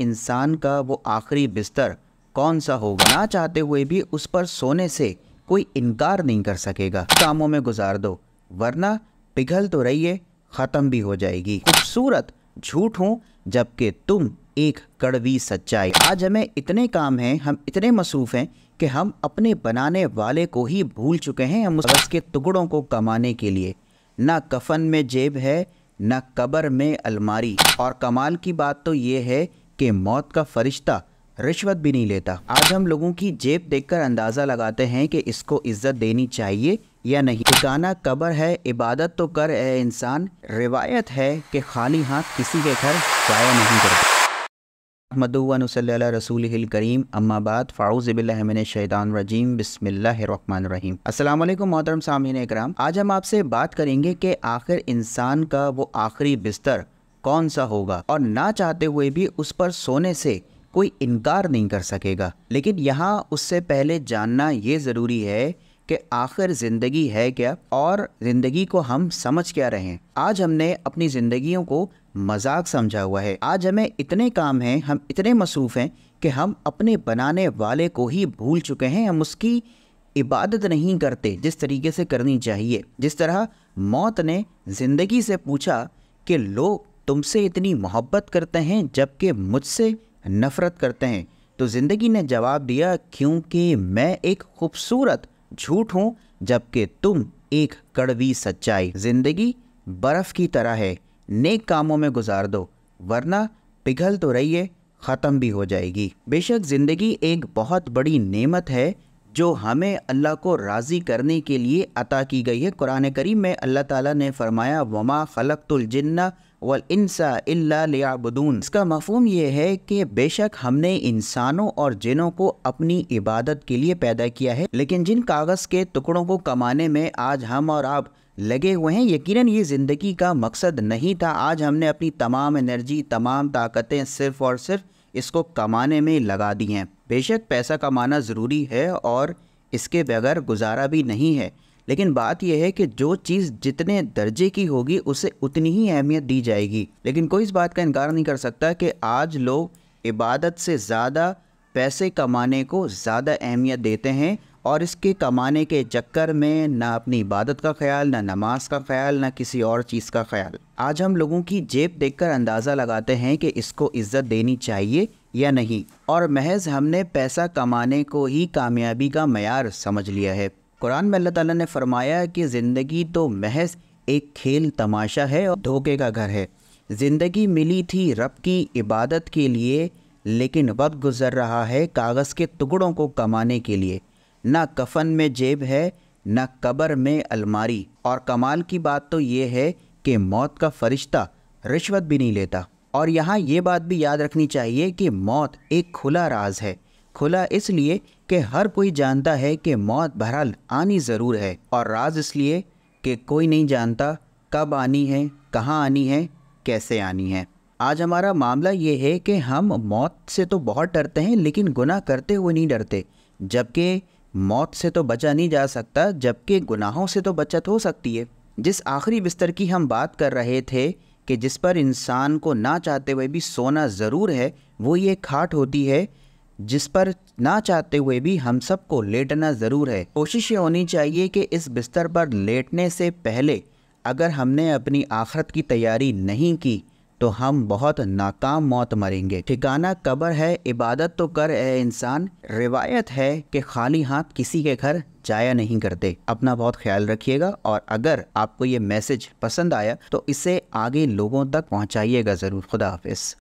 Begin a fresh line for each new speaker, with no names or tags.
इंसान का वो आखिरी बिस्तर कौन सा होगा ना चाहते हुए भी उस पर सोने से कोई इनकार नहीं कर सकेगा कामों में गुजार दो वरना पिघल तो रहिए ख़त्म भी हो जाएगी खूबसूरत झूठ हूँ जबकि तुम एक कड़वी सच्चाई आज हमें इतने काम हैं हम इतने मसरूफ़ हैं कि हम अपने बनाने वाले को ही भूल चुके हैं हम उसके टुकड़ों को कमाने के लिए ना कफन में जेब है ना कबर में अलमारी और कमाल की बात तो ये है कि मौत का फरिश्ता रिश्वत भी नहीं लेता आज हम लोगों की जेब देखकर अंदाज़ा लगाते हैं कि इसको इज्जत देनी चाहिए या नहीं ठिकाना कबर है इबादत तो कर ए इंसान रिवायत है कि खाली हाथ किसी के घर जाया नहीं करता मदुवन वसल रसूल करीम अम्माबाद फ़ाउज़बिल्लिन शैतान रजीम बसमिल्लर रहीम मोहतरम सामिन कराम आज हम आपसे बात करेंगे कि आखिर इंसान का वो आखिरी बिस्तर कौन सा होगा और ना चाहते हुए भी उस पर सोने से कोई इनकार नहीं कर सकेगा लेकिन यहाँ उससे पहले जानना ये ज़रूरी है कि आखिर ज़िंदगी है क्या और ज़िंदगी को हम समझ क्या रहे हैं आज हमने अपनी ज़िंदगियों को मजाक समझा हुआ है आज हमें इतने काम हैं हम इतने मसरूफ़ हैं कि हम अपने बनाने वाले को ही भूल चुके हैं हम उसकी इबादत नहीं करते जिस तरीके से करनी चाहिए जिस तरह मौत ने ज़िंदगी से पूछा कि लो तुमसे इतनी मोहब्बत करते हैं जबकि मुझसे नफ़रत करते हैं तो ज़िंदगी ने जवाब दिया क्योंकि मैं एक खूबसूरत झूठ हूँ जबकि तुम एक कड़वी सच्चाई ज़िंदगी बर्फ़ की तरह है नेक कामों में गुजार दो वरना पिघल तो रही है ख़त्म भी हो जाएगी बेशक ज़िंदगी एक बहुत बड़ी नेमत है जो हमें अल्लाह को राज़ी करने के लिए अता की गई है कुरान करीम में अल्लाह ताला ने फरमाया वमा खलकतुल जिन्ना वल इसका मफहम यह है कि बेशक हमने इंसानों और जिनों को अपनी इबादत के लिए पैदा किया है लेकिन जिन कागज़ के टुकड़ों को कमाने में आज हम और आप लगे हुए हैं यकीनन ये ज़िंदगी का मकसद नहीं था आज हमने अपनी तमाम एनर्जी तमाम ताकतें सिर्फ़ और सिर्फ इसको कमाने में लगा दी हैं बेशक पैसा कमाना ज़रूरी है और इसके बगैर गुजारा भी नहीं है लेकिन बात यह है कि जो चीज़ जितने दर्जे की होगी उसे उतनी ही अहमियत दी जाएगी लेकिन कोई इस बात का इनकार नहीं कर सकता कि आज लोग इबादत से ज़्यादा पैसे कमाने को ज़्यादा अहमियत देते हैं और इसके कमाने के चक्कर में ना अपनी इबादत का ख्याल ना नमाज का ख्याल ना किसी और चीज़ का ख्याल आज हम लोगों की जेब देखकर अंदाज़ा लगाते हैं कि इसको इज़्ज़त देनी चाहिए या नहीं और महज हमने पैसा कमाने को ही कामयाबी का मैार समझ लिया है कुरान में अल्लाह ताला ने फरमाया कि ज़िंदगी तो महज एक खेल तमाशा है और धोखे का घर है ज़िंदगी मिली थी रब की इबादत के लिए लेकिन वक्त गुजर रहा है कागज़ के टुकड़ों को कमाने के लिए ना कफन में जेब है ना कबर में अलमारी और कमाल की बात तो ये है कि मौत का फरिश्ता रिश्वत भी नहीं लेता और यहाँ ये बात भी याद रखनी चाहिए कि मौत एक खुला राज है खुला इसलिए कि हर कोई जानता है कि मौत बहरहाल आनी ज़रूर है और राज इसलिए कि कोई नहीं जानता कब आनी है कहाँ आनी है कैसे आनी है आज हमारा मामला ये है कि हम मौत से तो बहुत डरते हैं लेकिन गुनाह करते हुए नहीं डरते जबकि मौत से तो बचा नहीं जा सकता जबकि गुनाहों से तो बचत हो सकती है जिस आखिरी बिस्तर की हम बात कर रहे थे कि जिस पर इंसान को ना चाहते हुए भी सोना ज़रूर है वो ये खाट होती है जिस पर ना चाहते हुए भी हम सबको लेटना ज़रूर है कोशिश ये होनी चाहिए कि इस बिस्तर पर लेटने से पहले अगर हमने अपनी आखरत की तैयारी नहीं की तो हम बहुत नाकाम मौत मरेंगे ठिकाना कबर है इबादत तो कर है इंसान रिवायत है कि खाली हाथ किसी के घर जाया नहीं करते अपना बहुत ख्याल रखिएगा और अगर आपको ये मैसेज पसंद आया तो इसे आगे लोगों तक पहुंचाइएगा ज़रूर खुदा हाफिज़